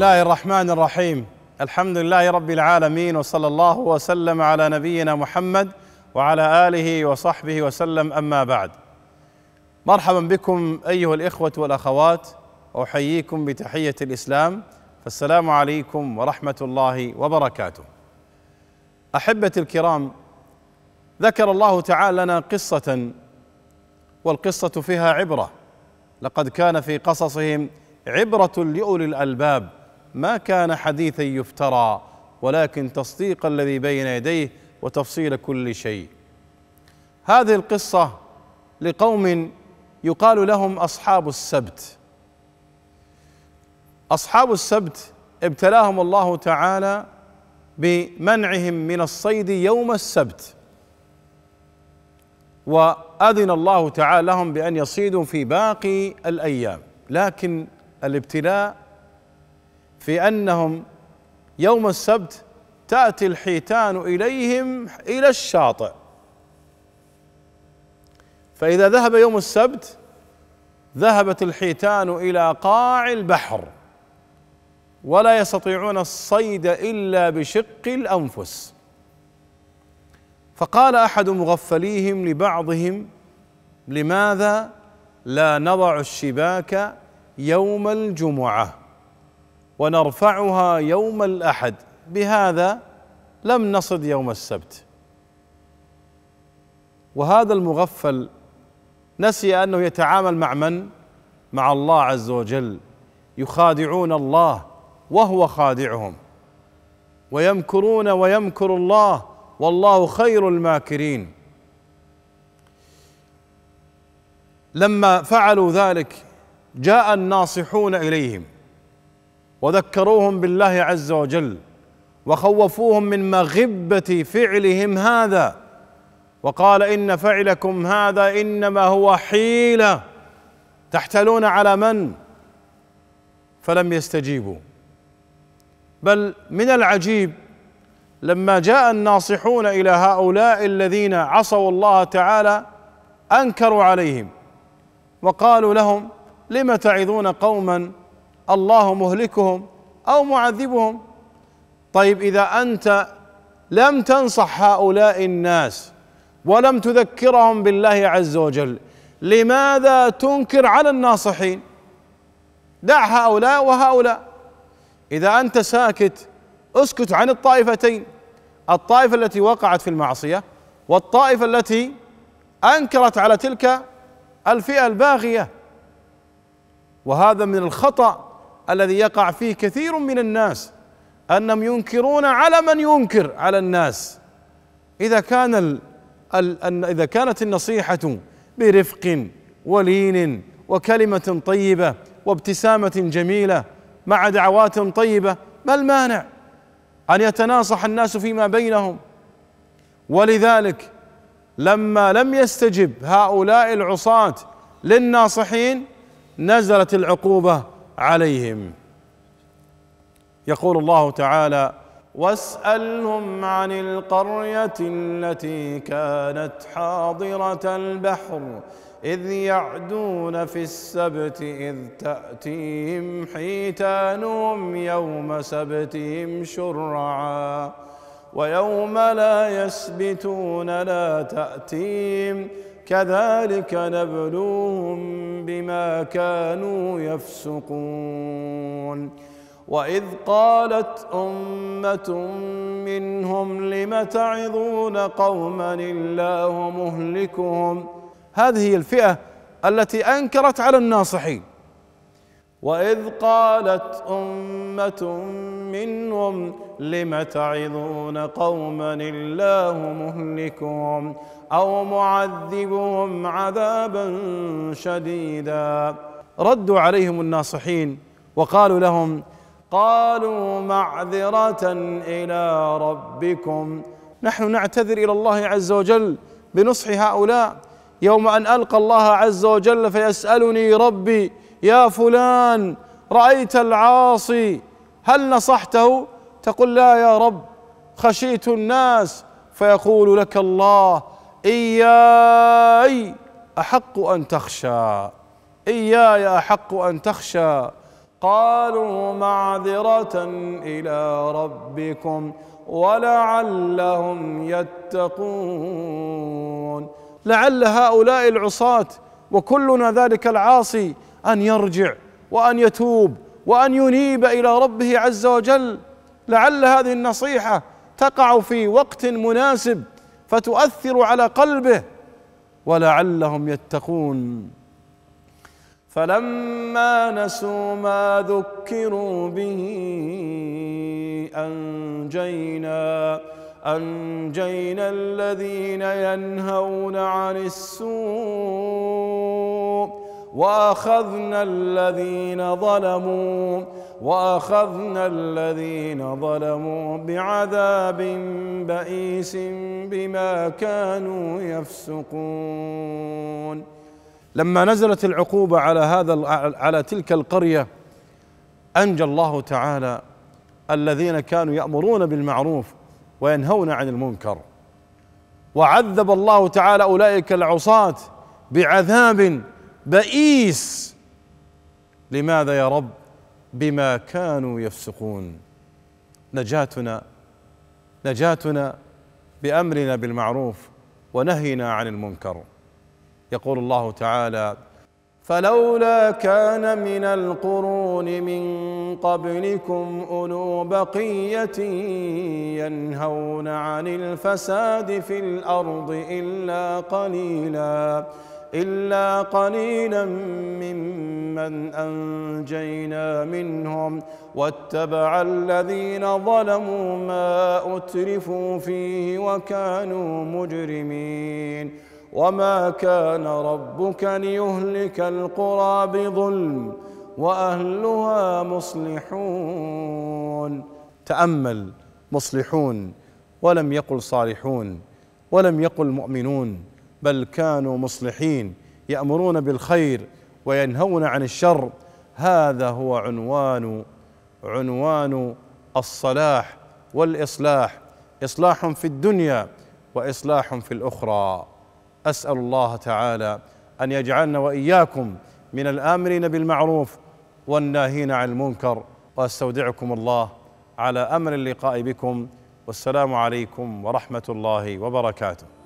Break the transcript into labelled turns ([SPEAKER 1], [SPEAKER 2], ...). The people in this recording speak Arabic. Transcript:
[SPEAKER 1] الله الرحمن الرحيم الحمد لله رب العالمين وصلى الله وسلم على نبينا محمد وعلى اله وصحبه وسلم اما بعد مرحبا بكم ايها الاخوه والاخوات احييكم بتحيه الاسلام فالسلام عليكم ورحمه الله وبركاته احبتي الكرام ذكر الله تعالى لنا قصه والقصه فيها عبره لقد كان في قصصهم عبره لاولي الالباب ما كان حديثا يفترى ولكن تصديق الذي بين يديه وتفصيل كل شيء هذه القصه لقوم يقال لهم اصحاب السبت اصحاب السبت ابتلاهم الله تعالى بمنعهم من الصيد يوم السبت واذن الله تعالى لهم بان يصيدوا في باقي الايام لكن الابتلاء في انهم يوم السبت تاتي الحيتان اليهم الى الشاطئ فاذا ذهب يوم السبت ذهبت الحيتان الى قاع البحر ولا يستطيعون الصيد الا بشق الانفس فقال احد مغفليهم لبعضهم لماذا لا نضع الشباك يوم الجمعه ونرفعها يوم الاحد بهذا لم نصد يوم السبت وهذا المغفل نسي انه يتعامل مع من مع الله عز وجل يخادعون الله وهو خادعهم ويمكرون ويمكر الله والله خير الماكرين لما فعلوا ذلك جاء الناصحون اليهم وذكروهم بالله عز وجل وخوفوهم من مغبه فعلهم هذا وقال ان فعلكم هذا انما هو حيله تحتلون على من فلم يستجيبوا بل من العجيب لما جاء الناصحون الى هؤلاء الذين عصوا الله تعالى انكروا عليهم وقالوا لهم لم تعظون قوما الله مهلكهم او معذبهم طيب اذا انت لم تنصح هؤلاء الناس ولم تذكرهم بالله عز وجل لماذا تنكر على الناصحين دع هؤلاء وهؤلاء اذا انت ساكت اسكت عن الطائفتين الطائفه التي وقعت في المعصيه والطائفه التي انكرت على تلك الفئه الباغيه وهذا من الخطأ الذي يقع فيه كثير من الناس انهم ينكرون على من ينكر على الناس اذا كان ال ال اذا كانت النصيحه برفق ولين وكلمه طيبه وابتسامه جميله مع دعوات طيبه ما المانع ان يتناصح الناس فيما بينهم ولذلك لما لم يستجب هؤلاء العصاه للناصحين نزلت العقوبه عليهم يقول الله تعالى واسالهم عن القريه التي كانت حاضره البحر اذ يعدون في السبت اذ تاتيهم حيتانهم يوم سبتهم شرعا ويوم لا يسبتون لا تاتيهم كذلك نبلوهم بما كانوا يفسقون واذ قالت امه منهم لم تعظون قوما الله مهلكهم هذه الفئه التي انكرت على الناصحين واذ قالت امه منهم لم تعظون قوما الله مهلكهم او معذبهم عذابا شديدا ردوا عليهم الناصحين وقالوا لهم قالوا معذره الى ربكم نحن نعتذر الى الله عز وجل بنصح هؤلاء يوم ان القى الله عز وجل فيسالني ربي يا فلان رايت العاصي هل نصحته تقول لا يا رب خشيت الناس فيقول لك الله اياي احق ان تخشى اياي احق ان تخشى قالوا معذره الى ربكم ولعلهم يتقون لعل هؤلاء العصاه وكلنا ذلك العاصي ان يرجع وان يتوب وان ينيب الى ربه عز وجل لعل هذه النصيحه تقع في وقت مناسب فتؤثر على قلبه ولعلهم يتقون فلما نسوا ما ذكروا به انجينا انجينا الذين ينهون عن السوء وأخذنا الذين ظلموا وأخذنا الذين ظلموا بعذاب بئيس بما كانوا يفسقون لما نزلت العقوبة على هذا على تلك القرية أنجى الله تعالى الذين كانوا يأمرون بالمعروف وينهون عن المنكر وعذب الله تعالى أولئك العصاة بعذاب بئيس لماذا يا رب بما كانوا يفسقون نجاتنا نجاتنا بامرنا بالمعروف ونهينا عن المنكر يقول الله تعالى فلولا كان من القرون من قبلكم اولو بقيه ينهون عن الفساد في الارض الا قليلا إلا قليلا ممن أنجينا منهم واتبع الذين ظلموا ما أترفوا فيه وكانوا مجرمين وما كان ربك ليهلك القرى بظلم وأهلها مصلحون تأمل مصلحون ولم يقل صالحون ولم يقل مؤمنون بل كانوا مصلحين يأمرون بالخير وينهون عن الشر هذا هو عنوان عنوان الصلاح والإصلاح إصلاح في الدنيا وإصلاح في الأخرى أسأل الله تعالى أن يجعلنا وإياكم من الآمرين بالمعروف والناهين عن المنكر واستودعكم الله على امل اللقاء بكم والسلام عليكم ورحمه الله وبركاته